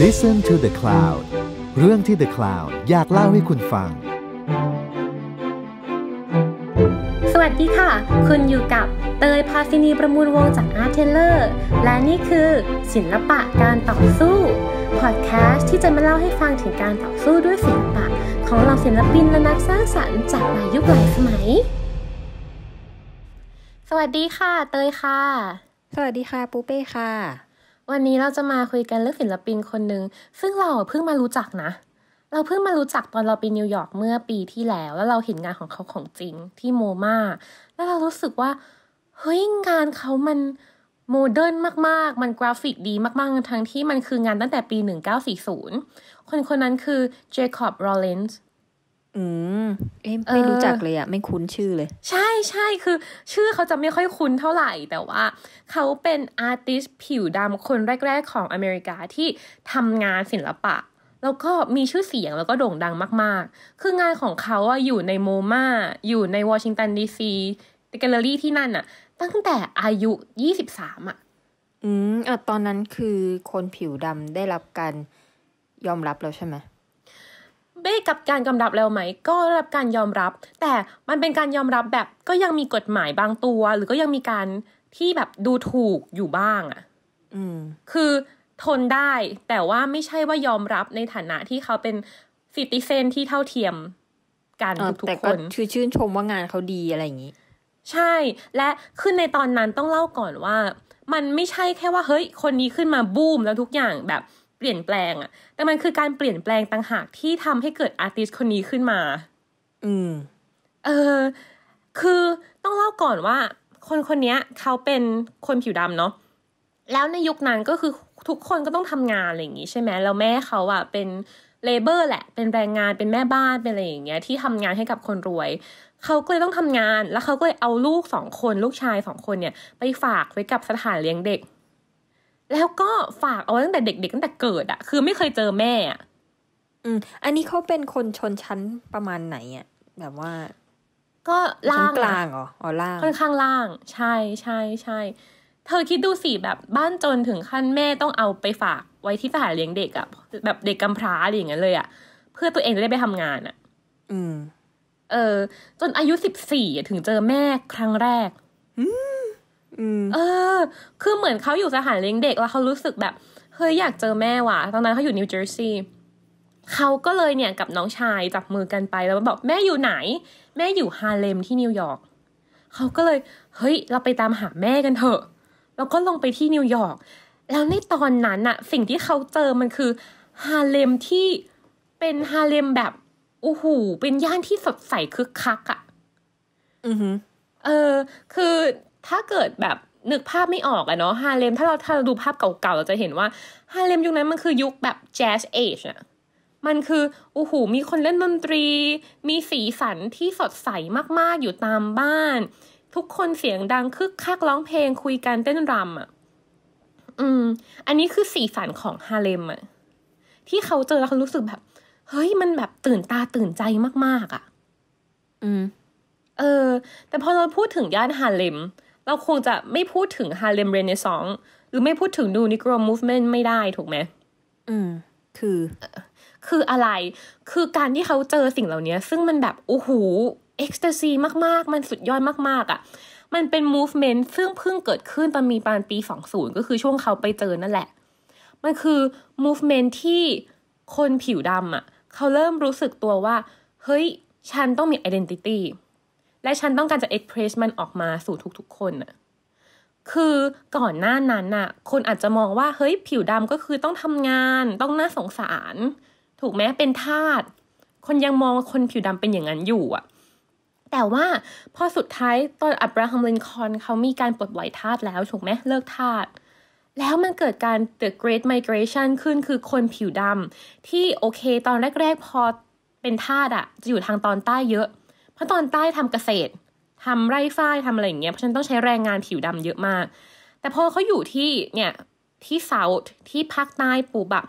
Listen to the Cloud เรื่องที่ The Cloud อยากเล่าให้คุณฟัง สวัสดีค่ะ คุณอยู่กับเตยพาซินีประมูลวงจาก Art t ทเ l อร์ และนี่คือ ศิละปะการต่อสู้ พอดแคสต์ที่จะมาเล่าให้ฟังถึงการต่อสู้ด้วยศิลปะ ของเหล่าศิลปิน และนักสร้างสรรค์จากหลายยุคหลายสมัย สวัสดีค่ะ เตยค่ะ สวัสดีค่ะปูเป้ค่ะวันนี้เราจะมาคุยกันเรื่องศิลปินคนหนึ่งซึ่งเราเพิ่งมารู้จักนะ เราเพิ่งมารู้จักตอนเราไปนิวยอร์กเมื่อปีที่แล้ว แล้วเราเห็นงานของเขาของจริงที่โมมาแล้วเรารู้สึกว่าเฮ้ยงานเขามันโมเดิร์นมากๆ มันกราฟิกดีมากๆ ทั้งที่มันคืองานตั้งแต่ปี 1940 คนคนนั้นคือเจคอบโรเลนส์อืมเอ้ะไม่รู้จักเลยอะไม่คุ้นชื่อเลย ใช่ใช่คือ ชื่อเขาจะไม่ค่อยคุ้นเท่าไหร่ แต่ว่า เขาเป็นอาร์ติสผิวดำคนแรก ๆ ของอเมริกาที่ทำงานศิลปะ แล้วก็มีชื่อเสียงแล้วก็โด่งดังมาก ๆคืองานของเขาอะอยู่ในโมมา อยู่ในวอชิงตันดีซีแกลเลอรี่ที่นั่นอะตั้งแต่อายุยี่สิบสามอะอืมอ่ะตอนนั้นคือคนผิวดำได้รับการยอมรับแล้วใช่ไหมได้กับการยอมรับแล้วไหม ก็รับการยอมรับ แต่มันเป็นการยอมรับแบบก็ยังมีกฎหมายบางตัว หรือก็ยังมีการที่แบบดูถูกอยู่บ้างอะ่ะคือทนได้แต่ว่าไม่ใช่ว่ายอมรับในฐานะที่เขาเป็นสิติเซนที่เท่าเทียมกันทุกคนชื่อชื่นชมว่างานเขาดีอะไรอย่างนี้ใช่และขึ้นในตอนนั้นต้องเล่าก่อนว่า มันไม่ใช่แค่ว่าเฮ้ยคนนี้ขึ้นมาบูมแล้วทุกอย่างแบบเปลี่ยนแปลงอะแต่มันคือการเปลี่ยนแปลงต่างหากที่ทำให้เกิดอาร์ติสคนนี้ขึ้นมา อืม เออ คือต้องเล่าก่อนว่าคนคนนี้เขาเป็นคนผิวดำเนาะ แล้วในยุคนั้นก็คือทุกคนก็ต้องทำงานอะไรอย่างงี้ใช่ไหมแล้วแม่เขาอะเป็นเลเบอร์ แหละ เป็นแรงงาน เป็นแม่บ้าน เป็นอะไรอย่างเงี้ยที่ทำงานให้กับคนรวย เขาก็เลยต้องทำงาน แล้วเขาก็เลยเอาลูกสองคนลูกชายสองคนเนี่ย ไปฝากไว้กับสถานเลี้ยงเด็กแล้วก็ฝากเอาไว้ตั้งแต่เด็กๆตั้งแต่เกิดอะคือไม่เคยเจอแม่อะอืม อันนี้เขาเป็นคนชนชั้นประมาณไหนอะแบบว่า ก็ล่างกลางเหรออ๋อล่างค่อนข้างล่าง ใช่ใช่ใช่ เธอคิดดูสิ แบบบ้านจนถึงขั้นแม่ต้องเอาไปฝากไว้ที่สถานเลี้ยงเด็กอะแบบเด็กกำพร้าอะไรอย่างเงี้ยเลยอะเพื่อตัวเองจะได้ไปทำงานอะอืม เออ จนอายุสิบสี่ถึงเจอแม่ครั้งแรกอืมเออ คือเหมือนเขาอยู่สถานเลี้ยงเด็กแล้วเขารู้สึกแบบเฮ้ยอยากเจอแม่ว่ะ ตอนนั้นเขาอยู่นิวเจอร์ซีย์เขาก็เลยเนี่ยกับน้องชายจับมือกันไปแล้วบอกแม่อยู่ไหน แม่อยู่ฮาเลมที่นิวยอร์กเขาก็เลย เฮ้ย เราไปตามหาแม่กันเถอะ แล้วก็ลงไปที่นิวยอร์ก แล้วในตอนนั้นอะสิ่งที่เขาเจอมันคือฮาเลมที่เป็นฮาเลมแบบโอ้โหเป็นย่านที่สดใสคึกคักอะอือเออ คือถ้าเกิดแบบนึกภาพไม่ออกอะเนาะฮาเลม ถ้าเราถ้าเราดูภาพเก่าๆเราจะเห็นว่าฮาเลมยุคนั้นมันคือยุคแบบแจ๊สเอชอะมันคือออ้หูมีคนเล่นดนตรี มีสีสันที่สดใสมากๆอยู่ตามบ้าน ทุกคนเสียงดังคึกคักร้องเพลงคุยกันเต้นรำอะอืม อันนี้คือสีสันของฮาเลมอะที่เขาเจอแล้วเขารู้สึกแบบ เฮ้ยมันแบบตื่นตาตื่นใจมาก ๆอะอืม เออแต่พอเราพูดถึงย่านฮาเลมเราคงจะไม่พูดถึงฮาเลมเรเนซองหรือไม่พูดถึงดูนิกรมูฟเมนต์ไม่ได้ถูกไหม อืม คือ คืออะไร คือการที่เขาเจอสิ่งเหล่านี้ซึ่งมันแบบโอ้โหเอ็กซ์ตซีมาก ๆ มันสุดยอดมากๆอะ่ะ มันเป็นมูฟเมนต์ซึ่งเพิ่งเกิดขึ้นตอนมีปีสอาศปี 20 ก็คือช่วงเขาไปเจอนั่นแหละ มันคือมูฟเมนต์ที่คนผิวดำอะ่ะเขาเริ่มรู้สึกตัวว่า เฮ้ย ฉันต้องมีอด e นิตี้และฉันต้องการจะเอ็กเพรสมันออกมาสู่ทุกๆ คนอะคือก่อนหน้านั้นน่ะ คนอาจจะมองว่าเฮ้ยผิวดำก็คือต้องทำงาน ต้องน่าสงสาร ถูกไหมเป็นทาส คนยังมองคนผิวดำเป็นอย่างนั้นอยู่อะแต่ว่าพอสุดท้ายตอนอับราฮัมลินคอนเขามีการปลดปล่อยทาสแล้วถูกไหมเลิกทาส แล้วมันเกิดการ the great migration ขึ้นคือคนผิวดำที่โอเคตอนแรก ๆ พอเป็นทาสอะจะอยู่ทางตอนใต้เยอะเพราะตอนใต้ทำเกษตร ทำไร่ฝ้ายทำอะไรอย่างเงี้ยเพราะฉันต้องใช้แรงงานผิวดำเยอะมาก แต่พอเขาอยู่ที่เนี่ยที่เซาท์ที่ภาคใต้ปูบะ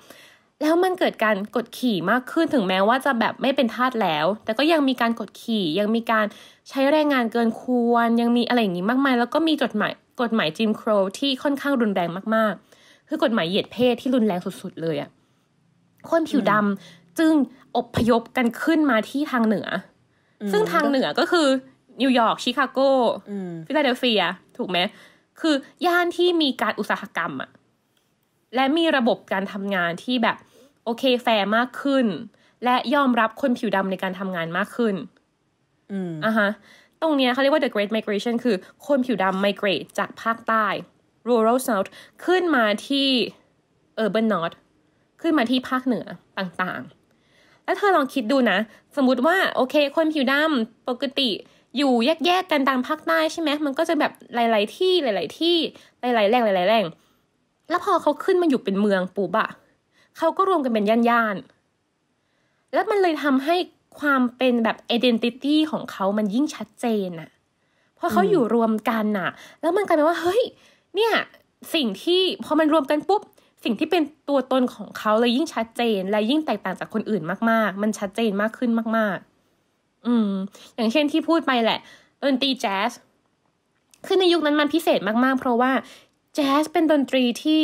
แล้วมันเกิดการกดขี่มากขึ้นถึงแม้ว่าจะแบบไม่เป็นทาสแล้ว แต่ก็ยังมีการกดขี่ยังมีการใช้แรงงานเกินควรยังมีอะไรอย่างงี้มากมายแล้วก็มีจดหมายกฎหมายจิมโครที่ค่อนข้างรุนแรงมากๆคือกฎหมายเหยียดเพศที่รุนแรงสุดๆเลยอะคนผิวดำจึงอบพยพกันขึ้นมาที่ทางเหนือซึ่งทางเหนือก็คือนิวยอร์กชิคาโกฟิลาเดลเฟียถูกไหม คือย่านที่มีการอุตสาหกรรมอะและมีระบบการทำงานที่แบบ โอเคแฟร์มากขึ้น และยอมรับคนผิวดำในการทำงานมากขึ้นอ่ะฮะ ตรงเนี้ยเขาเรียกว่า the great migration คือคนผิวดำ migrate จากภาคใต้ rural south ขึ้นมาที่ urban north ขึ้นมาที่ภาคเหนือต่างๆแล้วเธอลองคิดดูนะ สมมติว่าโอเคคนผิวดำปกติ อยู่แยกๆกันตามภาคใต้ใช่ไหมมันก็จะแบบหลายๆที่หลายๆที่ หลาย ๆแหล่งหลาย ๆแหล่งแล้วพอเขาขึ้นมาอยู่เป็นเมืองปุบะเขาก็รวมกันเป็นย่านๆ แล้วมันเลยทำให้ความเป็นแบบเอเดนติตี้ของเขา มันยิ่งชัดเจนอะพอเขาอยู่รวมกันอะแล้วมันกลายเป็นว่าเฮ้ย เนี่ย สิ่งที่พอมันรวมกันปุ๊บสิ่งที่เป็นตัวตนของเขาเลยยิ่งชัดเจน และยิ่งแตกต่างจากคนอื่นมาก ๆ มันชัดเจนมากขึ้นมาก ๆ อืม อย่างเช่นที่พูดไปแหละดนตรีแจ๊ส คือในยุคนั้นมันพิเศษมากๆ เพราะว่าแจ๊สเป็นดนตรีที่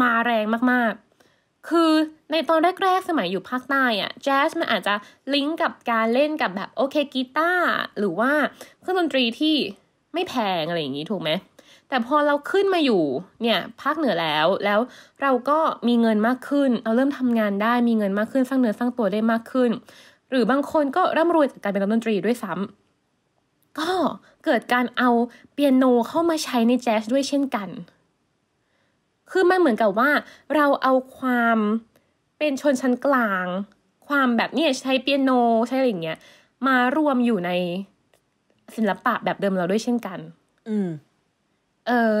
มาแรงมากๆ คือในตอนแรกๆสมัยอยู่ภาคใต้อะแจ๊สมันอาจจะลิงก์กับการเล่นกับแบบโอเคกีตาร์หรือว่าเครื่องดนตรีที่ไม่แพงอะไรอย่างนี้ถูกไหมแต่พอเราขึ้นมาอยู่ เนี่ย ภาคเหนือแล้ว แล้วเราก็มีเงินมากขึ้นเราเริ่มทำงานได้มีเงินมากขึ้นสร้างเนื้อสร้างตัวได้มากขึ้น หรือบางคนก็ร่ำรวยจากการเป็นนักดนตรีด้วยซ้ำ ก็เกิดการเอาเปียโนเข้ามาใช้ในแจ๊สด้วยเช่นกัน คือมันเหมือนกับว่าเราเอาความเป็นชนชั้นกลาง ความแบบเนี่ยใช้เปียโนใช้อะไรอย่างเงี้ยมารวมอยู่ในศิลปะแบบเดิมเราด้วยเช่นกัน อืมเออ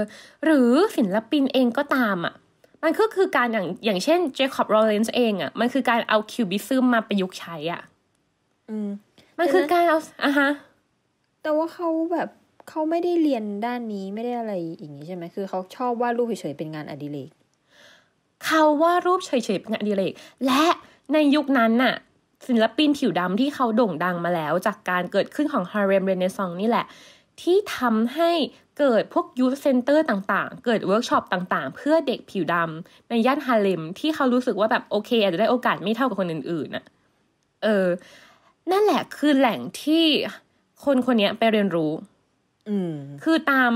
หรือศิลปินเองก็ตามอะ่ะ มันก็คือการอย่างอย่างเช่นเจคอบโรเลนส์เองอะ่ะมันคือการเอาคิวบิซึมมาประยุกต์ใช้อะ่ะอืมมันคือการเอาอ่ะฮะแต่ว่าเขาแบบเขาไม่ได้เรียนด้านนี้ไม่ได้อะไรอย่างนี้ใช่ไหมคือเขาชอบวาดรูปเฉยๆเป็นงานอดิเรกเขาวาดรูปเฉยๆเป็นงานอดิเรกและในยุคนั้นน่ะ ศิลปินผิวดำที่เขาโด่งดังมาแล้ว จากการเกิดขึ้นของฮาเรมเรเนซองนี่แหละที่ทำใหเกิดพวกยูทเซนเตอร์ต่างๆ เกิดเวิร์กช็อปต่างๆ เพื่อเด็กผิวดำในย่านฮาเลม ที่เขารู้สึกว่าแบบโอเคอาจจะได้โอกาสไม่เท่ากับคนอื่นๆน่ะ เออ นั่นแหละคือแหล่งที่คนคนนี้ไปเรียนรู้คือตาม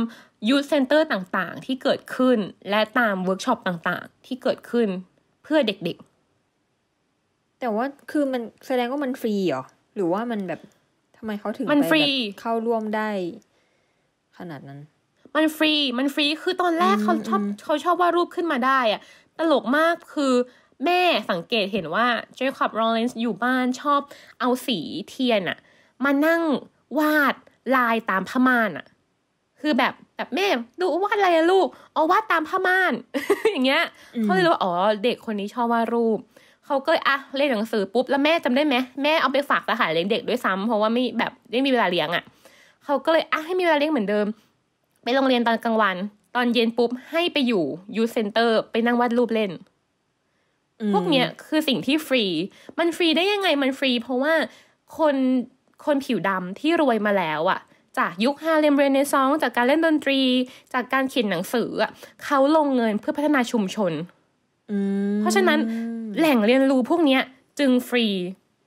ยูทเซนเตอร์ต่างๆ ที่เกิดขึ้นและตามเวิร์กช็อปต่างๆ ที่เกิดขึ้นเพื่อเด็ก ๆ แต่ว่าคือมันแสดงว่ามันฟรีเหรอหรือว่ามันแบบทำไมเขาถึงมันฟรีเข้าร่วมได้ขนาดนั้น มันฟรี มันฟรี คือตอนแรกเขาชอบเขาชอบวาดรูปขึ้นมาได้อะตลกมากคือ แม่สังเกตเห็นว่าเจคอบโรลเลนส์อยู่บ้านชอบ เอาสีเทียนอะมานั่งวาดลายตามผ้าม่านอะคือแบบแบบแม่ ดูวาดอะไรอะลูก เอาวาดตามผ้าม่านอย่างเงี้ย เขาเลยรู้ว่า อ๋อ เด็กคนนี้ชอบวาดรูป เขาก็อ่ะ เล่นหนังสือปุ๊บแล้วแม่จำได้ไหมแม่เอาไปฝากสหายเลี้ยงเด็กด้วยซ้ำเพราะว่าไม่แบบไม่มีเวลาเลี้ยงอะ่ะเขาก็เลยอ่ะให้มีเวลาเลี้ยงเหมือนเดิม ไปโรงเรียนตอนกลางวัน ตอนเย็นปุ๊บให้ไปอยู่ยูเซนเตอร์ ไปนั่งวาดรูปเล่น พวกเนี้ยคือสิ่งที่ฟรี มันฟรีได้ยังไงมันฟรีเพราะว่าคนคนผิวดำที่รวยมาแล้วอะ่ะ จากยุคฮาเลมเรเนซอง จากการเล่นดนตรี จากการเขียนหนังสือเขาลงเงินเพื่อพัฒนาชุมชนเพราะฉะนั้น แหล่งเรียนรู้พวกเนี้ย จึงฟรี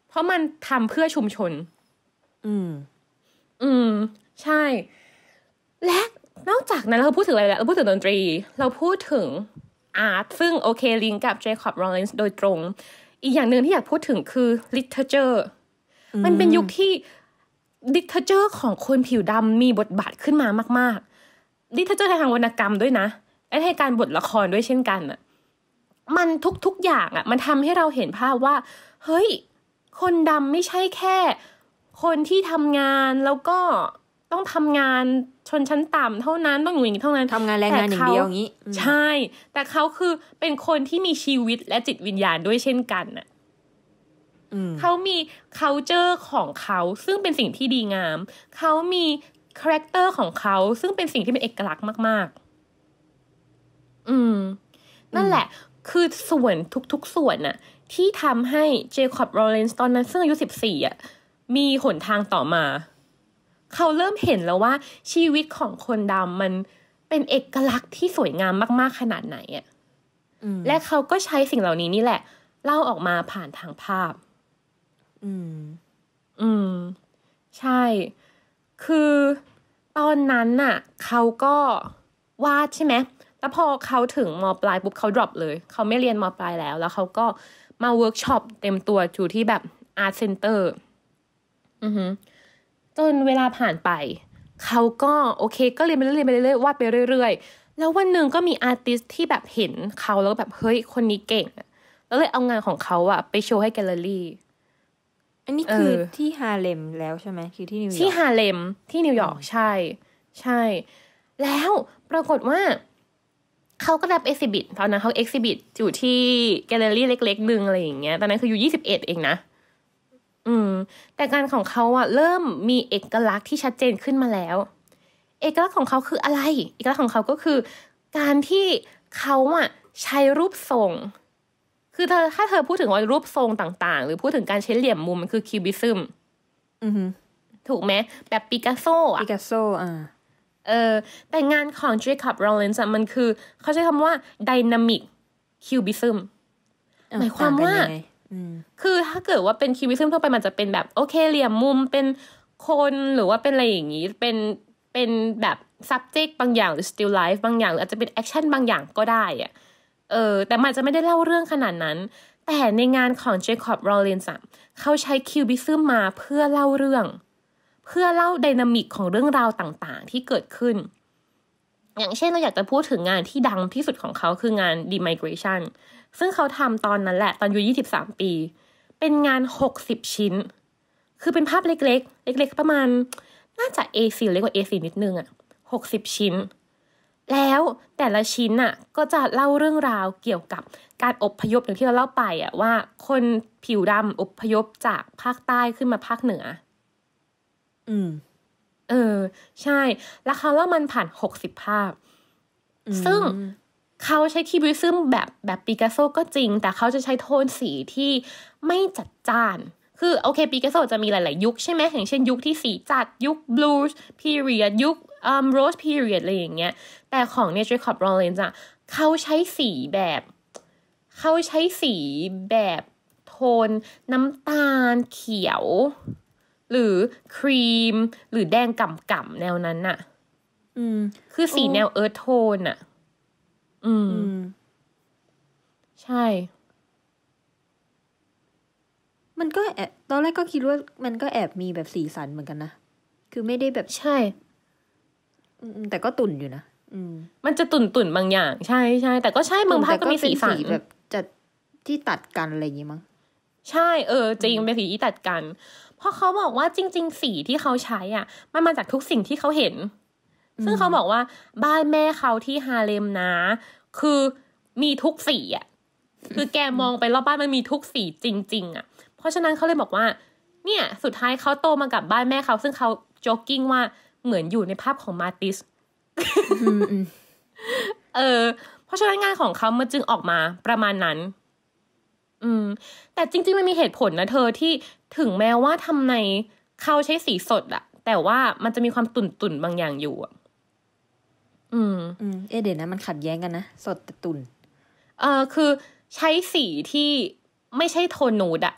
เพราะมันทำเพื่อชุมชน อือืม ใช่ และนอกจากนั้นเราพูดถึงอะไรแล้วเราพูดถึงดนตรีเราพูดถึงอาร์ตซึ่งโอเคลิงกับเจคอบโรอลินส์โดยตรง อีกอย่างหนึ่งที่อยากพูดถึงคือลิเทเจอร์มันเป็นยุคที่ลิเทเจอร์ของคนผิวดำมีบทบาทขึ้นมามากๆลิเทเจอร์ทางวรรณกรรมด้วยนะและทางการบทละครด้วยเช่นกันอะมันทุก ๆ อย่างอะมันทำให้เราเห็นภาพว่า เฮ้ย คนดำไม่ใช่แค่คนที่ทำงานแล้วก็ต้องทำงานชนชั้นต่ำเท่านั้นต้องอยู่อย่างนี้เท่านั้นทำงานแรงงานอย่างเดียวอย่างนี้ ใช่ แต่เขาคือเป็นคนที่มีชีวิตและจิตวิญญาณด้วยเช่นกันน่ะเขามี culture ของเขาซึ่งเป็นสิ่งที่ดีงามเขามี character ของเขาซึ่งเป็นสิ่งที่เป็นเอกลักษณ์มากๆ อืม นั่นแหละ คือส่วนทุกๆส่วนน่ะ ที่ทำให้เจคอบโรเลนส์ตอนนั้นซึ่งอายุสิบสี่อ่ะมีหนทางต่อมา เขาเริ่มเห็นแล้วว่า ชีวิตของคนดำมันเป็นเอกลักษณ์ที่สวยงามมากๆ ขนาดไหนอะ่ะและเขาก็ใช้สิ่งเหล่านี้นี่แหละ เล่าออกมาผ่านทางภาพ อืม อืม ใช่ คือตอนนั้นน่ะ เขาก็วาดใช่ไหมแล้วพอเขาถึงมปลายปุ๊บเขา drop เลย เขาไม่เรียนมปลายแล้ว แล้วเขาก็มาเวิร์กช็อปเต็มตัว อยู่ที่แบบอาร์ตเซ็นเตอร์จนเวลาผ่านไป เขาก็โอเคก็เรียนไปเรื่อยๆไปเรื่อยๆวาดไปเรื่อยๆ แล้ววันหนึ่งก็มีอาร์ติสที่แบบเห็นเขาแล้วแบบเฮ้ยคนนี้เก่งแล้วเลยเอางานของเขาอะไปโชว์ให้แกลเลอรี่ อันนี้คืออที่ฮาเลมแล้วใช่ไหมคือที่นิวยอร์กที่ฮาเลมที่นิวยอร์กใช่ ใช่ แล้วปรากฏว่า เขาก็รับเอ็กซิบิทตอนนั้นเขาเอ็กซิบิทอยู่ที่แกลเลอรี่เล็กๆหนึ่งอะไรอย่างเงี้ย ตอนนั้นคืออยู่ยี่สิบเอ็ดเองนะอืมแต่งานของเขาอะเริ่มมีเอกลักษณ์ที่ชัดเจนขึ้นมาแล้ว เอกลักษณ์ของเขาคืออะไร เอกลักษณ์ของเขาก็คือ การที่เขาอะใช้รูปทรง คือเธอถ้าเธอพูดถึง ว่า รูปทรงต่างๆ หรือ พูดถึงการใช้เหลี่ยมมุมมันคือคิวบิซึมถูกไหม แบบปิกัสโซอะปิกัสโซอ่าเออแต่งานของจีคับโร w l นส์มันคือเขาใช้คำว่าดินามิกคิวบิซึมหมายความว่าาคือถ้าเกิดว่าเป็นคิวบิซึมทั่วไปมันจะเป็นแบบโอเคเหลี่ยมมุมเป็นคนหรือว่าเป็นอะไรอย่างนี้ เป็นเป็นแบบ subject บางอย่างหรือ still life บางอย่างหรืออาจจะเป็น action บางอย่างก็ได้อะเออ แต่มันจะไม่ได้เล่าเรื่องขนาดนั้น แต่ในงานของเจคอบโรเลนส์เขาใช้คิวบิซึมมาเพื่อเล่าเรื่อง เพื่อเล่าดินามิกของเรื่องราวต่างๆ ที่เกิดขึ้นอย่างเช่นเราอยากจะพูดถึงงานที่ดังที่สุดของเขาคืองาน demigration ซึ่งเขาทำตอนนั้นแหละ ตอนอายุ 23 ปี เป็นงาน 60 ชิ้น คือเป็นภาพเล็กๆ เล็กๆ ประมาณ น่าจะ A4 เล็กกว่า A4 นิดนึงอะ60 ชิ้น แล้วแต่ละชิ้นอะก็จะเล่าเรื่องราวเกี่ยวกับการอบพยพอย่างที่เราเล่าไปอะว่าคนผิวดำอบพยพจากภาคใต้ขึ้นมาภาคเหนือ อืมออ ใช่ แล้วเขาเล่ามันผ่านหกสิบภาพ ซึ่งเขาใช้คีบิซึมแบบแบบปิกัสโซก็จริง แต่เขาจะใช้โทนสีที่ไม่จัดจ้าน คือ โอเคปิกัสโซจะมีหลาย ๆ ยุคใช่ไหมอย่างเช่นยุคที่สีจัดยุคบลูส์พีเรียดยุคอ่มโรสพีเรียดอะไรอย่างเงี้ย แต่ของเนเจอร์คอบรอเลนส์อะเขาใช้สีแบบ เขาใช้สีแบบโทนน้ำตาลเขียวหรือครีมหรือแดงก่ำก่ำแนวนั้นน่ะ อืม คือสีแนวเอิร์ธโทนอ่ะอืม ใช่ มันก็แอบตอนแรกก็คิดว่ามันก็แอบมีแบบสีสันเหมือนกันนะ คือไม่ได้แบบใช่ แต่ก็ตุ่นอยู่นะ อืม มันจะตุ่นตุ่นบางอย่าง ใช่ใช่แต่ก็ใช่บางภาคก็มีสีสันแบบจะที่ตัดกันอะไรอย่างงี้มั้ง ใช่เออ จริงเป็นสีที่ตัดกันเพราะเขาบอกว่าจริงๆ สีที่เขาใช้ อ่ะ มันมาจากทุกสิ่งที่เขาเห็น ซึ่งเขาบอกว่า บ้านแม่เขาที่ฮาเลมนะคือมีทุกสีอ่ะคือแกมองไปรอบบ้านมันมีทุกสี จริงๆอ่ะ เพราะฉะนั้นเขาเลยบอกว่า เนี่ย สุดท้ายเขาโตมากับบ้านแม่เขา ซึ่งเขาโจ๊กกิ้งว่าเหมือนอยู่ในภาพของมาติส เออ เพราะฉะนั้นงานของเขามันจึงออกมา ประมาณนั้นอืม แต่จริงๆ มันมีเหตุผลนะเธอที่ถึงแม้ว่าทำในเขาใช้สีสดอะแต่ว่ามันจะมีความตุ่นตุ่นบางอย่างอยู่อืมอืมเอเดนนะมันขัดแย้งกันนะ สดแต่ตุ่น เออคือใช้สีที่ไม่ใช่โทนนูดอะ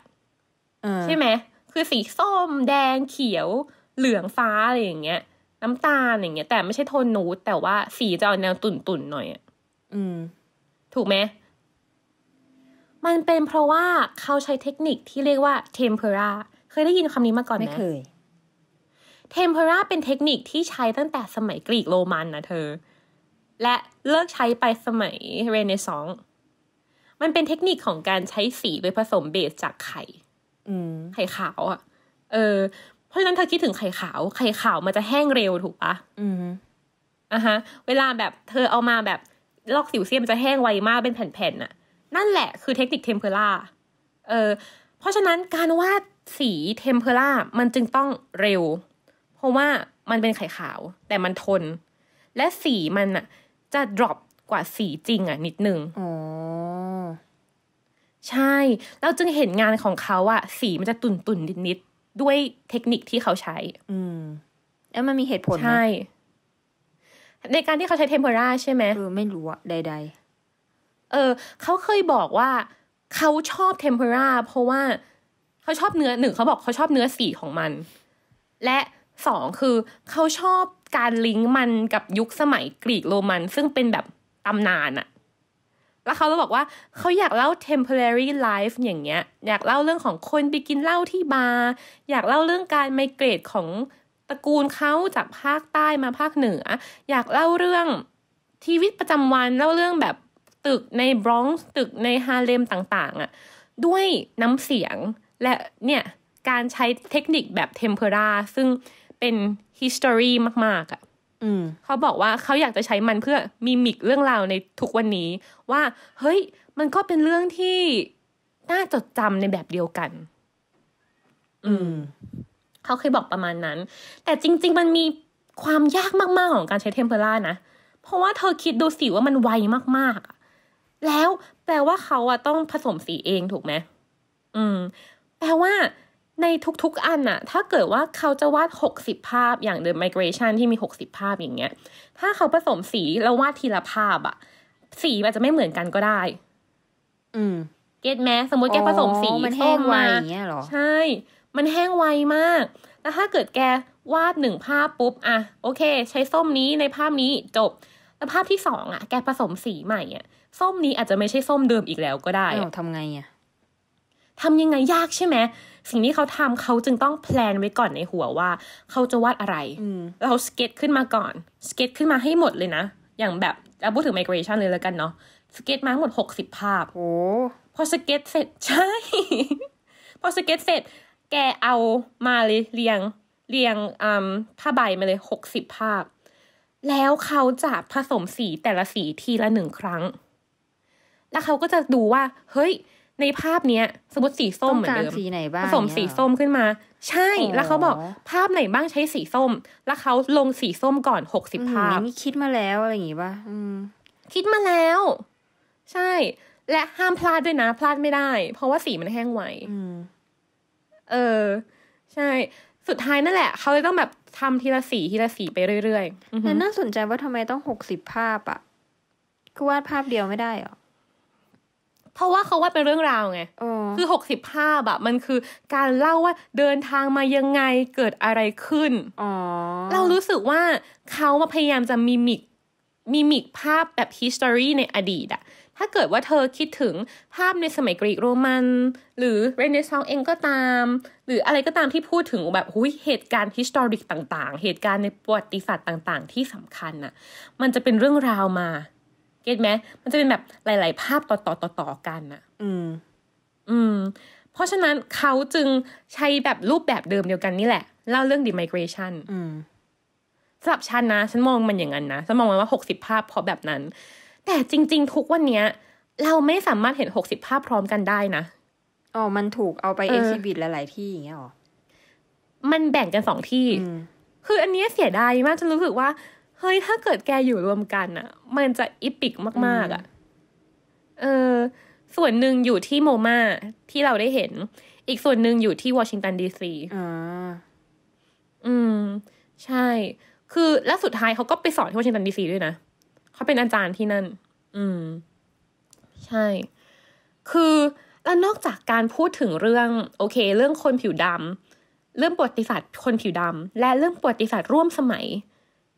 ใช่ไหมคือสีส้มแดงเขียว เหลืองฟ้าอะไรอย่างเงี้ยน้ำตาลอย่างเงี้ย แต่ไม่ใช่โทนนูดแต่ว่าสีจะเอาแนวตุ่นๆ หน่อยอ่ะอืม ถูกไหมมันเป็นเพราะว่าเขาใช้เทคนิคที่เรียกว่าเทมเพราเคยได้ยินคำนี้มาก่อนไหมไม่เคยเทมเพราเป็นเทคนิคที่ใช้ตั้งแต่สมัยกรีกโรมันนะเธอ และเลิกใช้ไปสมัยเรเนซองส์มันเป็นเทคนิคของการใช้สีไปผสมเบสจากไข่ไข่ขาวอะ่ะเออ เพราะฉะนั้นเธอคิดถึงไข่ขาวไข่ขาวมันจะแห้งเร็วถูกปะอืมอ่ะฮะ เวลาแบบเธอเอามาแบบลอกสิวเซียมจะแห้งไวมากเป็นแผ่นๆน่ะนั่นแหละคือเทคนิคเทมเพลรา เออเพราะฉะนั้นการวาดสีเทมเพลรา มันจึงต้องเร็ว เพราะว่ามันเป็นไข่ขาว แต่มันทน และสีมันอะจะดรอปกว่าสีจริงอะนิดนึงอ๋อใช่ เราจึงเห็นงานของเขาอะสีมันจะตุ่นตุ่นนิดนิดด้วยเทคนิคที่เขาใช้ อืม แล้วมันมีเหตุผลใช่ ในการที่เขาใช้เทมเพอร่าใช่ไหมอไม่รู้อะใด ๆเออเขาเคยบอกว่าเขาชอบเทมเปราเพราะว่าเขาชอบเนื้อหนึ่งเขาบอกเขาชอบเนื้อสีของมัน และสองคือเขาชอบการลิงก์มันกับยุคสมัยกรีกโรมันซึ่งเป็นแบบตำนานอะแล้วเขาก็บอกว่าเขาอยากเล่า temporary life อย่างเงี้ย อยากเล่าเรื่องของคนไปกินเหล้าที่บาร์อยากเล่าเรื่องการไมเกรดของตระกูลเขาจากภาคใต้มาภาคเหนือ อยากเล่าเรื่องชีวิตประจำวันเล่าเรื่องแบบตึกในบรอนซ์ตึกในฮาเลมต่าง ๆอะ่ะด้วยน้ำเสียงและเนี่ย การใช้เทคนิคแบบเทมเพอราซึ่งเป็นฮิสตอรีมากๆอะ่ะเขาบอกว่าเขาอยากจะใช้มันเพื่อมีมิกเรื่องราวในทุกวันนี้ ว่า เฮ้ย มันก็เป็นเรื่องที่น่าจดจำในแบบเดียวกัน อืมเขาเคยบอกประมาณนั้น แต่จริง ๆ มันมีความยากมากๆของการใช้เทมเพลรานะ เพราะว่าเธอคิดดูสิว่ามันไวมากๆแล้วแปลว่าเขาอะต้องผสมสีเองถูกไหมอืม แปลว่าในทุก ๆ อันอะถ้าเกิดว่าเขาจะวาด 60 ภาพ อย่าง The Migration ที่มี 60 ภาพอย่างเงี้ย ถ้าเขาผสมสีแล้ววาดทีละภาพอะสีอาจจะไม่เหมือนกันก็ได้ อืมเก็ตแมสมมติแกผสมสีมันแห้งไวอย่างเงี้ยหรอใช่ มันแห้งไวมากแล้วถ้าเกิดแกวาดหนึ่งภาพปุ๊บอะโอเค ใช้ส้มนี้ในภาพนี้ จบแล้วภาพที่สองอะแกผสมสีใหม่อะส้มนี้อาจจะไม่ใช่ส้มเดิมอีกแล้วก็ได้ทำไงอะทำยังไงยากใช่ไหม สิ่งที่เขาทำเขาจึงต้องแพลนไว้ก่อนในหัวว่า เขาจะวาดอะไร เราสเก็ตขึ้นมาก่อน สเก็ตขึ้นมาให้หมดเลยนะ อย่างแบบเอาพูดถึง migration เลยแล้วกันเนาะ สเก็ตมาหมดหกสิบภาพ โอ้ พอสเก็ตเสร็จใช่ พอสเก็ตเสร็จ แกเอามาเลยเรียง เรียงอผ้าใบมาเลยหกสิบภาพ แล้วเขาจะผสมสีแต่ละสีทีละหนึ่งครั้งแล้วเขาก็จะดูว่า เฮ้ย ในภาพเนี้ยสมมติสีส้มเหมือนเดิมผสมสีส้มขึ้นมา ใช่ แล้วเขาบอกภาพไหนบ้างใช้สีส้ม แล้วเขาลงสีส้มก่อนหกสิบภาพนี่คิดมาแล้วอะไรอย่างงี้ป่ะคิดมาแล้ว ใช่ และห้ามพลาดด้วยนะพลาดไม่ได้ เพราะว่าสีมันแห้งไวเออ ใช่ สุดท้ายนั่นแหละเขาเลยต้องแบบทำทีละสีทีละสีไปเรื่อยๆนั่นน่าสนใจว่าทำไมต้องหกสิบภาพอะคือวาดภาพเดียวไม่ได้หรอเพราะว่าเขาว่าเป็นเรื่องราวไง คือหกสิบห้าอะมันคือการเล่าว่าเดินทางมายังไงเกิดอะไรขึ้น เรารู้สึกว่าเขามาพยายามจะมิมิก มิมิกภาพแบบ history ในอดีตอะถ้าเกิดว่าเธอคิดถึงภาพในสมัยกรีกโรมัน หรือเรเนซองส์เองก็ตาม หรืออะไรก็ตามที่พูดถึงแบบหุยเหตุการณ์ h i s t o r ิกต่างๆ เหตุการณ์ในประวัติศาสตร์ต่างๆ ที่สำคัญอะมันจะเป็นเรื่องราวมาก็ตไหมมันจะเป็นแบบ หลาย ๆ ภาพต่อต่อต่อต่อกันอะอืม อืม เพราะฉะนั้นเขาจึงใช้แบบรูปแบบเดิมเดียวกันนี่แหละ เล่าเรื่องดิมิเกรชันอืมสำหรับฉันนะ ฉันมองมันอย่างนั้นนะ ฉันมองมันว่าหกสิบภาพเพราะแบบนั้น แต่จริง ๆ ทุกวันเนี้ยเราไม่สามารถเห็นหกสิบภาพพร้อมกันได้นะ อ๋อ มันถูกเอาไปเอ็กซิบิทหลาย ๆ ที่ อย่างเงี้ยหรอ มันแบ่งกันสองที่ คือ อันนี้เสียดายมากจนรู้สึกว่าเฮ้ย ถ้าเกิดแกอยู่รวมกันอะมันจะอิปิกมากๆ อ่ะ เออส่วนหนึ่งอยู่ที่โมมาที่เราได้เห็น อีกส่วนหนึ่งอยู่ที่วอชิงตันดีซี อ่า อืม ใช่ คือแล้วสุดท้ายเขาก็ไปสอนที่วอชิงตันดีซีด้วยนะเขาเป็นอาจารย์ที่นั่น อืม ใช่ คือแล้วนอกจากการพูดถึงเรื่องโอเค เรื่องคนผิวดำเรื่องประวัติศาสตร์คนผิวดำและเรื่องประวัติศาสตร์ร่วมสมัย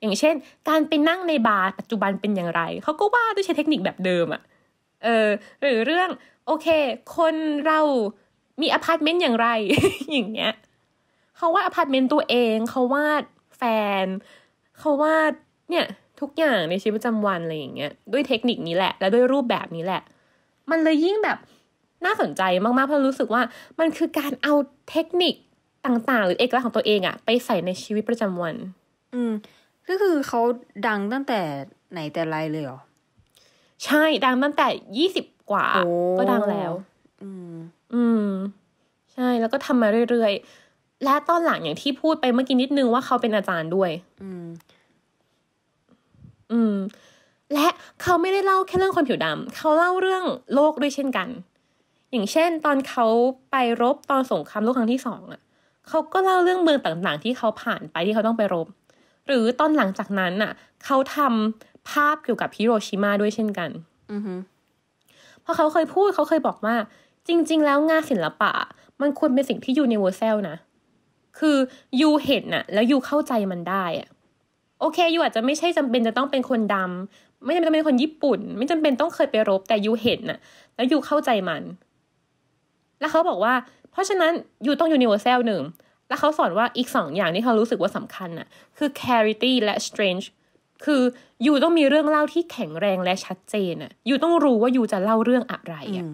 อย่างเช่น การไปนั่งในบาร์ปัจจุบันเป็นอย่างไรเขาก็ว่าด้วยใช้เทคนิคแบบเดิมอะเออหรือเรื่องโอเค คนเรา มีอพาร์ตเมนต์อย่างไรอย่างเงี้ยเขาวาดอพาร์ตเมนต์ตัวเองเขาวาดแฟนเขาวาดเนี่ย ทุกอย่างในชีวิตประจำวันอะไรอย่างเงี้ยด้วยเทคนิคนี้แหละ และด้วยรูปแบบนี้แหละ มันเลยยิ่งแบบน่าสนใจมากๆเพราะรู้สึกว่า มันคือการเอาเทคนิคต่างๆ หรือเอกลักษณ์ของตัวเองอะไปใส่ในชีวิตประจำวัน อืมก็คือเขาดังตั้งแต่ไหนแต่ไรเลยเหรอ ใช่ดังตั้งแต่ยี่สิบกว่าก็ดังแล้ว อืม อืม ใช่แล้วก็ทำมาเรื่อยๆและตอนหลังอย่างที่พูดไปเมื่อกี้นิดนึงว่าเขาเป็นอาจารย์ด้วย อืม อืม และเขาไม่ได้เล่าแค่เรื่องคนผิวดำเขาเล่าเรื่องโลกด้วยเช่นกัน อย่างเช่น ตอนเขาไปรบตอนสงครามโลกครั้งที่สองอะ่ะเขาก็เล่าเรื่องเมืองต่างๆ ที่เขาผ่านไปที่เขาต้องไปรบหรือตอนหลังจากนั้นน่ะเขาทำภาพเกี่ยวกับฮิโรชิมาด้วยเช่นกันเพราะเขาเคยพูดเขาเคยบอกว่าจริง ๆแล้วงานศิลปะ มันควรเป็นสิ่งที่ยูนิเวอร์แซลนะคือยูเห็นน่ะแล้วยูเข้าใจมันได้อะโอเคยูอาจจะไม่ใช่จำเป็นจะต้องเป็นคนดำ ไม่จำเป็นต้องเป็นคนญี่ปุ่น ไม่จำเป็นต้องเคยไปรบ แต่ยูเห็นน่ะ แล้วยูเข้าใจมัน แล้วเขาบอกว่า เพราะฉะนั้นยูต้องยูนิเวอร์แซลหนึ่งแล้วเขาสอนว่าอีกสองอย่างที่เขารู้สึกว่าสำคัญอะคือ clarity และ strange คืออยู่ต้องมีเรื่องเล่าที่แข็งแรงและชัดเจนอะอยู่ต้องรู้ว่าอยู่จะเล่าเรื่องอะไรอะ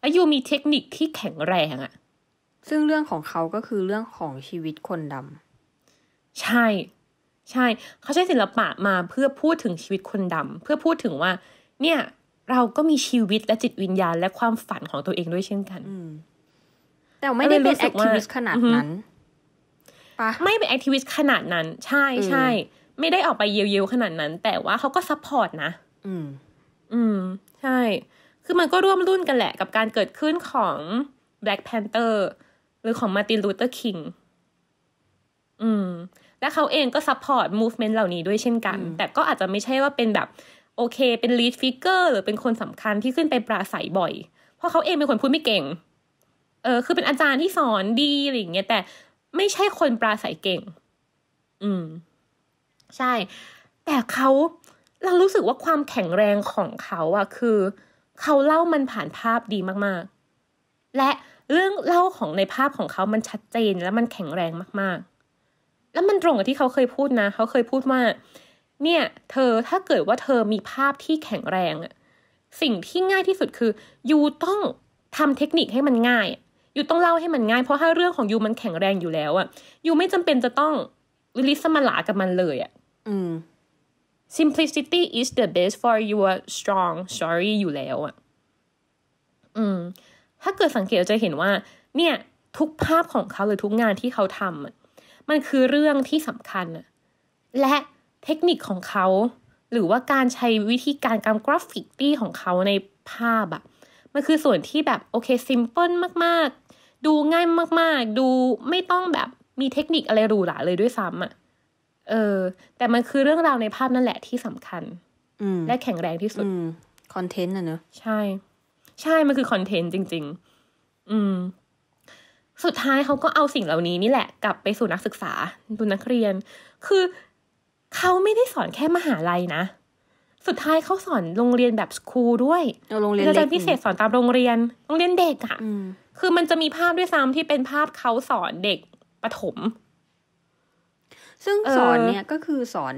แล้วอยู่มีเทคนิคที่แข็งแรงอะซึ่งเรื่องของเขาก็คือเรื่องของชีวิตคนดำใช่ ใช่เขาใช้ศิลปะมาเพื่อพูดถึงชีวิตคนดำเพื่อพูดถึงว่า เนี่ย เราก็มีชีวิตและจิตวิญญาณและความฝันของตัวเองด้วยเช่นกันแต่ไม่ได้เป็นแอคทิวิสต์ขนาดนั้นปะไม่เป็นแอคทิวิสต์ขนาดนั้น ใช่ใช่ ไม่ได้ออกไปเยียวๆขนาดนั้น แต่ว่าเขาก็ซัพพอร์ตนะ อืม อืม ใช่ คือมันก็ร่วมรุ่นกันแหละ กับการเกิดขึ้นของ Black Panther หรือของ Martin Luther King อืม และเขาเองก็ซัพพอร์ต movement เหล่านี้ด้วยเช่นกัน แต่ก็อาจจะไม่ใช่ว่าเป็นแบบโอเคเป็น lead figure หรือเป็นคนสำคัญที่ขึ้นไปปราศัยบ่อย เพราะเขาเองเป็นคนพูดไม่เก่งเออคือเป็นอาจารย์ที่สอนดีอะไรอย่างเงี้ย แต่ไม่ใช่คนปราศัยเก่ง อืม ใช่ แต่เขาเรารู้สึกว่าความแข็งแรงของเขาอะคือ เขาเล่ามันผ่านภาพดีมากๆ และเรื่องเล่าของในภาพของเขามันชัดเจนและมันแข็งแรงมาก ๆ แล้วมันตรงกับที่เขาเคยพูดนะ เขาเคยพูดว่า เนี่ย เธอ ถ้าเกิดว่าเธอมีภาพที่แข็งแรงอะสิ่งที่ง่ายที่สุดคือยู่ต้องทำเทคนิคให้มันง่ายยูต้องเล่าให้มันง่าย เพราะถ้าเรื่องของยูมันแข็งแรงอยู่แล้วอะยูไม่จำเป็นจะต้องลิสมาหลากับมันเลยอะอืม simplicity is the best for your strong story อยู่แล้วอะอืมถ้าเกิดสังเกตจะเห็นว่า เนี่ยทุกภาพของเขาหรือทุกงานที่เขาทำมันคือเรื่องที่สำคัญและเทคนิคของเขา หรือว่าการใช้วิธีการการกราฟิกตี้ของเขาในภาพอะมันคือส่วนที่แบบโอเคซิมเพิลมากดูง่ายมาก ๆ ดูไม่ต้องแบบมีเทคนิคอะไรหรูหราเลยด้วยซ้ำอะ่ะเออ แต่มันคือเรื่องราวในภาพนั่นแหละที่สำคัญและแข็งแรงที่สุดคอนเทนต์อะเนอะ ใช่ ใช่มันคือคอนเทนต์จริงๆ อืม สุดท้ายเขาก็เอาสิ่งเหล่านี้นี่แหละกลับไปสู่นักศึกษาดูนักเรียน คือเขาไม่ได้สอนแค่มหาลัยนะ สุดท้ายเขาสอนโรงเรียนแบบสคูลด้วยโรงเรียนเล็าพิเศษสอนตามโรงเรียนโรงเรียนเด็กอะ่ะคือมันจะมีภาพด้วยซ้ำที่เป็นภาพเขาสอนเด็กประถม ซึ่งสอนเนี่ยก็คือสอน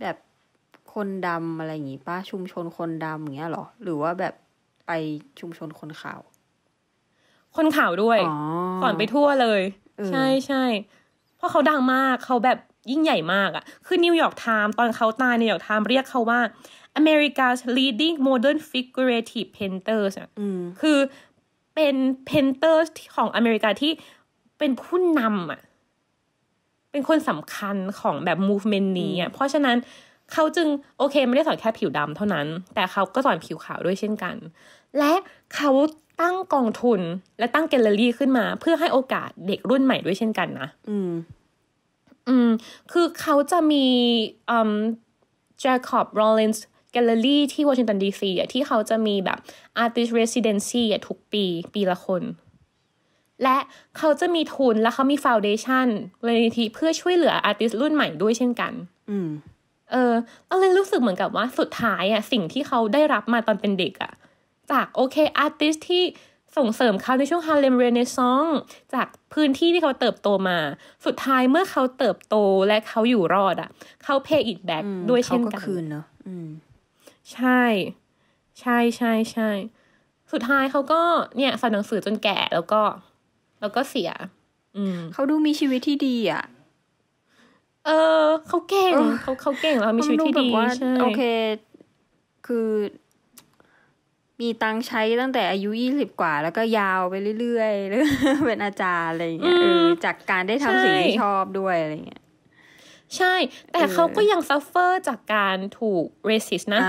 แบบคนดำอะไรอย่างงี้ ป้าชุมชนคนดำอย่างเงี้ยหรอ หรือว่าแบบไปชุมชนคนขาว คนขาวด้วยสอนไปทั่วเลย ใช่ใช่เพราะเขาดังมากเขาแบบยิ่งใหญ่มากอะ่ะ คือนิวยอร์กไทม์ตอนเขาตายนิวยอร์กไทม์เรียกเขาว่า America's leading modern figurative painters อ่ะคือเป็นเพนเตอร์ของอเมริกาที่เป็นผู้นำอ่ะเป็นคนสำคัญของแบบมูฟเมนต์นี้อ่ะเพราะฉะนั้นเขาจึงโอเค ไม่ได้สอนแค่ผิวดำเท่านั้น แต่เขาก็สอนผิวขาวด้วยเช่นกัน และเขาตั้งกองทุน และตั้งแกลเลอรี่ขึ้นมา เพื่อให้โอกาสเด็กรุ่นใหม่ด้วยเช่นกันนะ อืม อืม คือเขาจะมีอืม j a คอบโรลินส์แกลเลอรี่ที่วอชิงตันดีซีอ่ะที่เขาจะมีแบบอาร์ติสเรสซิเดนซีอ่ะทุกปีปีละคน และเขาจะมีทุนและเขามีฟาวเดชันเวทีเพื่อช่วยเหลืออาร์ติสรุ่นใหม่ด้วยเช่นกัน อืม เออเราเลยรู้สึกเหมือนกับว่าสุดท้ายอ่ะสิ่งที่เขาได้รับมาตอนเป็นเด็กอ่ะ จากโอเคอาร์ติสที่ส่งเสริมเขาในช่วงฮาร์เลมเรเนซองจากพื้นที่ที่เขาเติบโตมา สุดท้ายเมื่อเขาเติบโตและเขาอยู่รอดอ่ะเขาเพย์อิดแบ็กด้วยเช่นกันเขาก็คืนเนอะใช่ ใช่ใช่ ใช่ สุดท้ายเขาก็เนี่ยสอนหนังสือจนแก่แล้วก็ แล้วก็เสีย อืมเขาดูมีชีวิตที่ดี อ่ะ เออเขาเก่งเขาเขาเก่งแล้วมีชีวิตที่ดีใช่โอเค คือ มีตังใช้ตั้งแต่อายุยี่สิบกว่า แล้วก็ยาวไปเรื่อยๆเป็นอาจารย์อะไรอย่างเงี้ยจากการได้ทำสิ่งที่ชอบด้วยอะไรเงี้ยใช่ แต่เขาก็ยังซัฟเฟอร์จากการถูกเรสิสนะ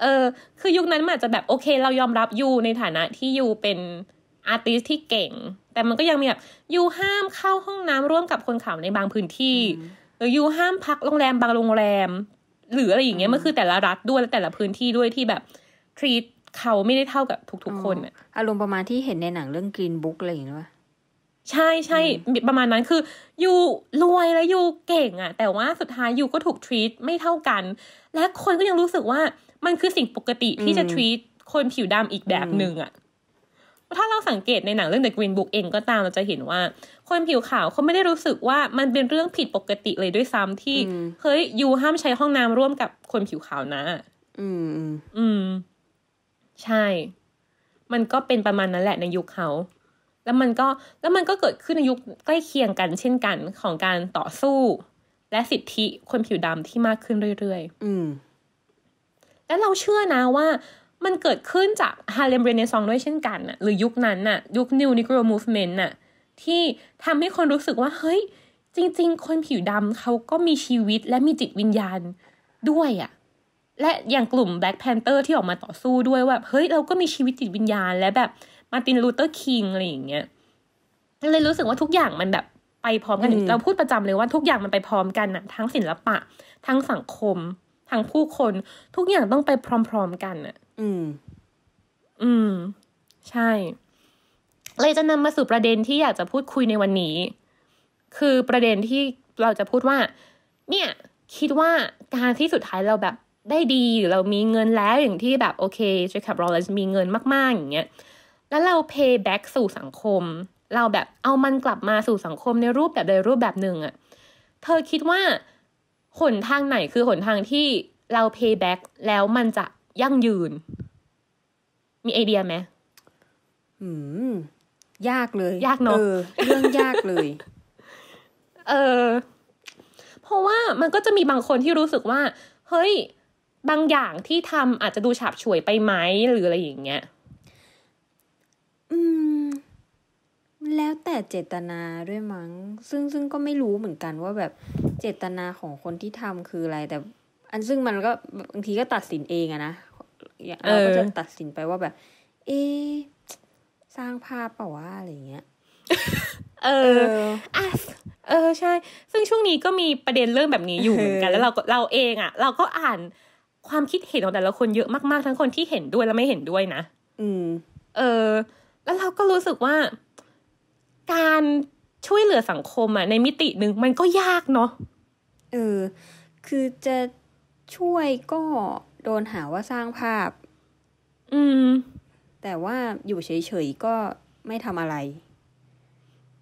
เออ คือยุคนั้นมันอาจจะแบบโอเค เรายอมรับยูในฐานะที่ยูเป็นอาร์ติสที่เก่ง แต่มันก็ยังมีแบบยูห้ามเข้าห้องน้ำร่วมกับคนขาวในบางพื้นที่ หรือยูห้ามพักโรงแรมบางโรงแรม หรืออะไรอย่างเงี้ยมันคือแต่ละรัฐด้วยและแต่ละพื้นที่ด้วยที่แบบทรีตเขาไม่ได้เท่ากับทุกๆ คนอะอารมณ์ประมาณที่เห็นในหนังเรื่องกรีนบุ๊กอะไรอย่างเงี้ยใช่ใช่ประมาณนั้นคือยูรวยและยูเก่งอะแต่ว่าสุดท้ายยูก็ถูกทรีตไม่เท่ากัน และคนก็ยังรู้สึกว่ามันคือสิ่งปกติที่จะทรีตคนผิวดำอีกแบบหนึ่งอะถ้าเราสังเกตในหนังเรื่อง The Green Book เองก็ตามเราจะเห็นว่า คนผิวขาวเขาไม่ได้รู้สึกว่ามันเป็นเรื่องผิดปกติเลยด้วยซ้ำที่เฮ้ยยูห้ามใช้ห้องน้ำร่วมกับคนผิวขาวนะ อืม อืม ใช่ มันก็เป็นประมาณนั้นแหละ ในยุคเขาแล้วมันก็แล้วมันก็เกิดขึ้นในยุคใกล้เคียงกันเช่นกันของการต่อสู้ และสิทธิคนผิวดำที่มากขึ้นเรื่อย ๆ อืม แล้วเราเชื่อนะว่ามันเกิดขึ้นจากฮาเลมเรเนซองด้วยเช่นกันน่ะหรือยุคนั้นน่ะ ยุคนิวนิโกรมูฟเมนต์น่ะ ที่ทำให้คนรู้สึกว่า เฮ้ย จริงๆคนผิวดำเขาก็มีชีวิตและมีจิตวิญญาณด้วยอะ่ะและอย่างกลุ่มแบล็กแพนเตอร์ที่ออกมาต่อสู้ด้วยว่าเฮ้ยเราก็มีชีวิตจิตวิญญาณและแบบมาตินลูเตอร์คิงอะไรอย่างเงี้ย เลยรู้สึกว่าทุกอย่างมันแบบไปพร้อมกัน เราพูดประจำเลยว่าทุกอย่างมันไปพร้อมกันอะทั้งศิละปะ ทั้งสังคม ทั้งผู้คนทุกอย่างต้องไปพร้อม ๆกันอะอืม อืม ใช่ เลยจะนำมาสู่ประเด็นที่อยากจะพูดคุยในวันนี้ คือประเด็นที่เราจะพูดว่า เนี่ย คิดว่าการที่สุดท้ายเราแบบได้ดีหรือเรามีเงินแล้วอย่างที่แบบ โอเคเจคบรอลเลนมีเงินมากๆอย่างเงี้ยแล้วเรา pay back สู่สังคม เราแบบเอามันกลับมาสู่สังคมในรูปแบบใดรูปแบบหนึ่งอะเธอคิดว่าหนทางไหนคือหนทางที่เรา pay back แล้วมันจะยั่งยืน มีไอเดียไหม อืม ยากเลย ยากเนาะเรื่องยากเลย เออ เพราะว่ามันก็จะมีบางคนที่รู้สึกว่า เฮ้ย บางอย่างที่ทำอาจจะดูฉาบฉวยไปไหมหรืออะไรอย่างเงี้ยอืม แล้วแต่เจตนาด้วยมั้งซึ่งซึ่งก็ไม่รู้เหมือนกันว่าแบบเจตนาของคนที่ทำคืออะไร แต่ อันซึ่งมันก็บางทีก็ตัดสินเองอะนะเราก็จะตัดสินไปว่าแบบ เอสร้างภาพเปล่าวะอะไรเงี้ย เอออ่ะเออใช่ ซึ่งช่วงนี้ก็มีประเด็นเรื่องแบบนี้อยู่เหมือนกันแล้วเราก็เราเองอะเราก็อ่านความคิดเห็นของแต่ละคนเยอะมากๆทั้งคนที่เห็นด้วยและไม่เห็นด้วยนะอืม เออแล้วเราก็รู้สึกว่าการช่วยเหลือสังคมอะในมิติหนึ่งมันก็ยากเนาะ เออ คือจะช่วยก็โดนหาว่าสร้างภาพ อืม แต่ว่าอยู่เฉยๆก็ไม่ทำอะไร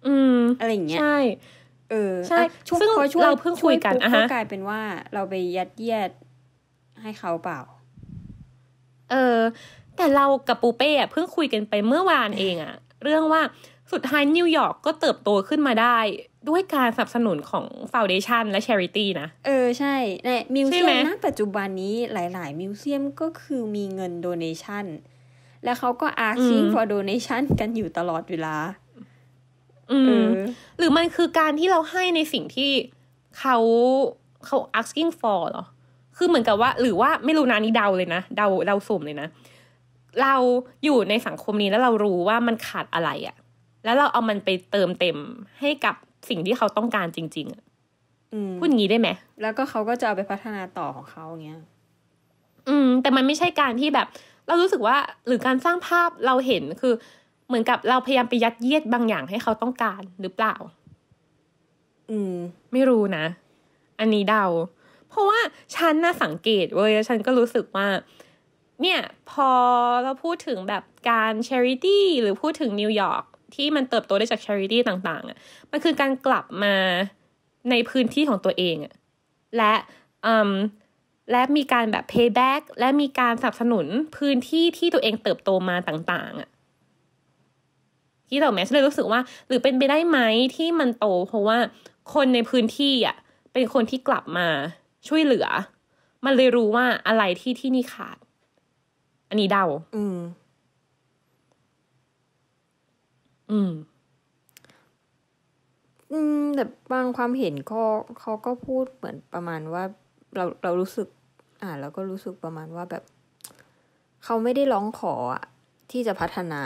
อืม อะไรอย่างเงี้ย ใช่ เออ ใช่ซึ่งเราเพิ่งคุยกันอะฮะกลายเป็นว่าเราไปยัดเยียดให้เขาเปล่า เออแต่เรากับปูเป้เพิ่งคุยกันไปเมื่อวานเองอะเรื่องว่าสุดท้ายนิวยอร์กก็เติบโตขึ้นมาได้ด้วยการสนับสนุนของฟาวเดชันและชาริตี้นะ เออใช่ในมิวเซียมะปัจจุบันนี้หลายๆมิวเซียมก็คือมีเงินโดเนชันแล้วเขาก็อาร์คิง for donation กันอยู่ตลอดเวลา อืม หรือมันคือการที่เราให้ในสิ่งที่เขาเขา asking for เหรอ คือเหมือนกับว่า หรือว่าไม่รู้นานี่เดาเลยนะเดาเดาสมเลยนะเราอยู่ในสังคมนี้แล้วเรารู้ว่ามันขาดอะไรอะ่ะ แล้วเราเอามันไปเติมเต็มให้กับสิ่งที่เขาต้องการจริงๆอะพูดงี้ได้ไหมแล้วก็เขาก็จะเอาไปพัฒนาต่อของเขาอย่างเงี้ย อืม แต่มันไม่ใช่การที่แบบ เรารู้สึกว่าหรือการสร้างภาพเราเห็นคือ เหมือนกับเราพยายามไปยัดเยียดบางอย่างให้เขาต้องการหรือเปล่า อืมไม่รู้นะ อันนี้เดา เพราะว่าฉันน่ะสังเกตเว้ยฉันก็รู้สึกว่าเนี่ยพอเราพูดถึงแบบการช h ริตี้หรือพูดถึงนิวยอร์ก ที่มันเติบโตได้จากช h ริตี้ต่าง ๆอ่ะมันคือการกลับมาในพื้นที่ของตัวเองอะ่ะและอืมและมีการแบบ payback และมีการสนับสนุนพื้นที่ที่ตัวเองเติบโตมาต่างๆอะ่ะที่เราแมนเลยรู้สึกว่า หรือเป็นไปได้ไหมที่มันโต เพราะว่าคนในพื้นที่อ่ะเป็นคนที่กลับมาช่วยเหลือ มันเลยรู้ว่าอะไรที่ที่นี่ขาดันนี้เดาอืม อืมอืมแต่บางความเห็นก็เขาก็พูดเหมือนประมาณว่าเราเรารู้สึก อ่าเราก็รู้สึกประมาณว่าแบบเขาไม่ได้ร้องขออะที่จะพัฒนา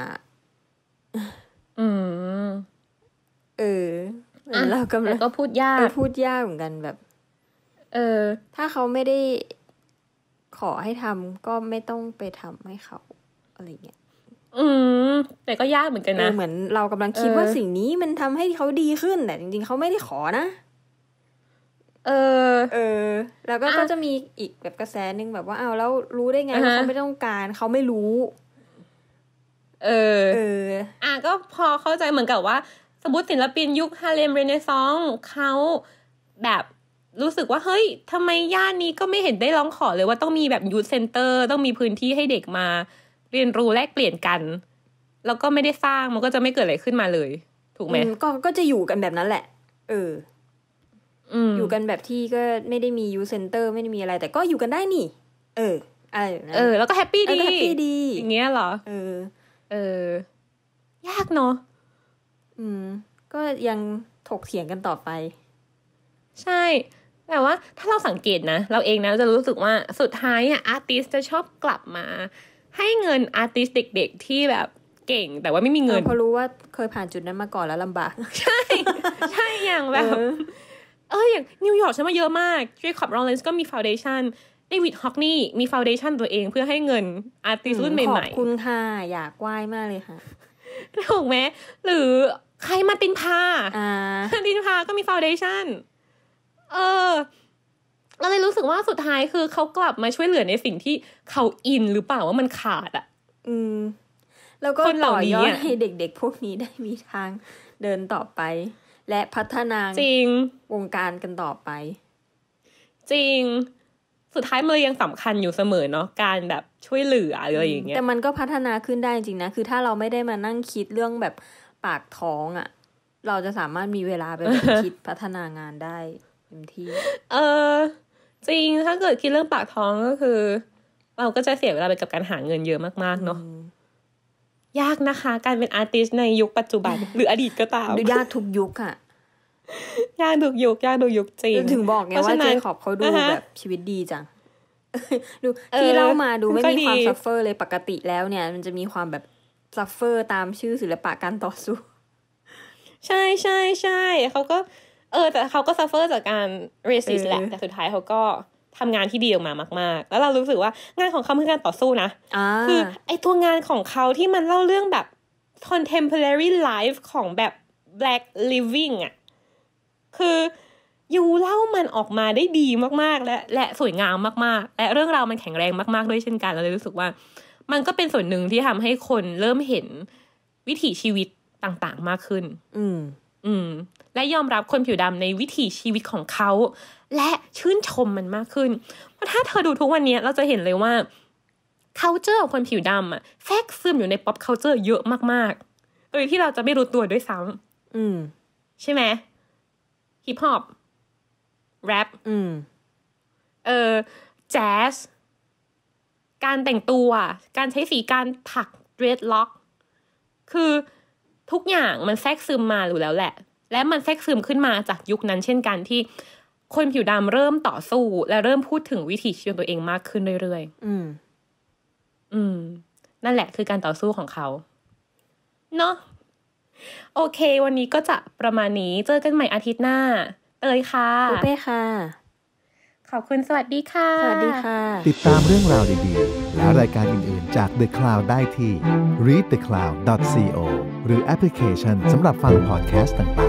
อืม เออเรกล้วก็พูดยาก พูดยากเหมือนกันแบบ เออถ้าเขาไม่ได้ขอให้ทำก็ไม่ต้องไปทำให้เขาอะไรเงี้ย อืม แต่ก็ยากเหมือนกันนะ เหมือน เรากำลังคิดว่าสิ่งนี้มันทำให้เขาดีขึ้นแต่จริงๆ เขาไม่ได้ขอนะ เออ เออ แล้วก็ก็จะมีอีกแบบกระแสนึงแบบว่าอ้าวแล้วรู้ได้ไงว่าเขาไม่ต้องการ เขาไม่รู้ เออ เออ อ่ะก็พอเข้าใจเหมือนกับว่า สมมติศิลปินยุคฮาเลมเรเนซองเขาแบบรู้สึกว่าเฮ้ย ทำไมย่านนี้ก็ไม่เห็นได้ร้องขอเลย ว่าต้องมีแบบยูทเซ็นเตอร์ต้องมีพื้นที่ให้เด็กมา เรียนรู้แลกเปลี่ยนกัน แล้วก็ไม่ได้สร้างมันก็จะไม่เกิดอะไรขึ้นมาเลย ถูกไหมก็ก็จะอยู่กันแบบนั้นแหละ เอออยู่กันแบบที่ก็ไม่ได้มียูทเซ็นเตอร์ไม่ได้มีอะไร แต่ก็อยู่กันได้นี่ เอออะไรเออแล้วก็แฮปปี้ดีแฮปปี้ดีอย่างเงี้ยเหรอเออ เออ ยากเนาะอืม ก็ยังถกเถียงกันต่อไป ใช่แต่ว่าถ้าเราสังเกตนะ เราเองนะจะรู้สึกว่าสุดท้ายอ่ะอาร์ติสจะชอบกลับมา ให้เงินอาร์ติสเด็กๆ ที่แบบเก่ง แต่ว่าไม่มีเงินเพราะรู้ว่าเคยผ่านจุดนั้นมาก่อนแล้วลำบาก ใช่ใช่อย่างแบบ เอออย่างนิวยอร์กฉันมาเยอะมากเจคอบรอนเลนส์ก็มีฟาวเดชั่นเดวิดฮอกนี่มีฟาวเดชั่นตัวเองเพื่อให้เงินอาร์ติสรุ่นใหม่ๆขอบคุณค่ะอยากไหว้มากเลยค่ะถูกไหมหรือใครมาตินพาอ่าตินพาก็มีฟาวเดชั่นเออเราเลยรู้สึกว่าสุดท้ายคือเขากลับมาช่วยเหลือในสิ่งที่เขาอินหรือเปล่าว่ามันขาดอ่ะ อืมแล้วก็ต่อยอดให้เด็กๆพวกนี้ได้มีทางเดินต่อไป และพัฒนาจริงวงการกันต่อไป จริงสุดท้ายมันยังสำคัญอยู่เสมอเนาะการแบบช่วยเหลืออะไรอย่างเงี้ยแต่มันก็พัฒนาขึ้นได้จริงนะ คือ ถ้าเราไม่ได้มานั่งคิดเรื่องแบบปากท้องอะ่ะ เราจะสามารถมีเวลาไปคิดพัฒนางานได้เต็มที่เออ จริงถ้าเกิดคิดเรื่องปากท้องก็คือเราก็จะเสียเวลาไปกับการหาเงินเยอะมากๆเนาะยากนะคะการเป็นอาร์ติสในยุคปัจจุบันหรืออดีตก็ตามยากทุกยุคอะยากทุกยุค ยากทุกยุคจริง ถึงบอกไงว่าเจขอบเขาดูแบบ ชีวิตดีจังดูที่เล่ามาดูไม่มีความซัฟเฟอร์เลยปกติแล้วเนี่ย มันจะมีความแบบซัฟเฟอร์ตามชื่อศิลปะการต่อสู้ใช่ใช่ใช่เขาก็เออ แต่เขาก็ซัฟเฟอร์จากการร a สิสแหละแต่สุดท้ายเขาก็ทำงานที่ดีออกมามาก ๆ แล้วเรารู้สึกว่า งานของเขาคือการต่อสู้นะคือไอตัวงานของเขาที่มันเล่าเรื่องแบบ contemporary life ของแบบ black living อ่ะคือยูเล่ามันออกมาได้ดีมาก ๆ และ และสวยงามมาก ๆ และเรื่องราวมันแข็งแรงมากๆด้วยเช่นกัน เราเลยรู้สึกว่า มันก็เป็นส่วนหนึ่งที่ทำให้คนเริ่มเห็นวิถีชีวิตต่าง ๆ มากขึ้น อืม อืมและยอมรับคนผิวดำในวิถีชีวิตของเขา และชื่นชมมันมากขึ้นพราถ้าเธอดูทุกวันนี้เราจะเห็นเลยว่า culture ของคนผิวดำอะแทรกซึมอยู่ใน pop culture เยอะมากๆโดยที่เราจะไม่รู้ตัวด้วยซ้ำอืม ใช่ไหมฮิปฮอปแรปอืม เออแจ๊สการแต่งตัว การใช้สีการถักเดรดล็อกคือทุกอย่างมันแทรกซึมมาอยู่แล้วแหละและมันแทรกซึมขึ้นมาจากยุคนั้นเช่นกันที่ คนผิวดำเริ่มต่อสู้และเริ่มพูดถึงวิถีชีวิตตัวเองมากขึ้นเรื่อยๆ อืม อืม นั่นแหละคือการต่อสู้ของเขาเนาะโอเค วันนี้ก็จะประมาณนี้เจอกันใหม่อาทิตย์หน้าเตยค่ะปุ้เป้ค่ะ ขอบคุณสวัสดีค่ะ สวัสดีค่ะ ติดตามเรื่องราวดีๆและรายการอื่นๆจาก The Cloud ได้ที่ readthecloud.co หรือแอปพลิเคชันสำหรับฟังพอดแคสต์ต่างๆ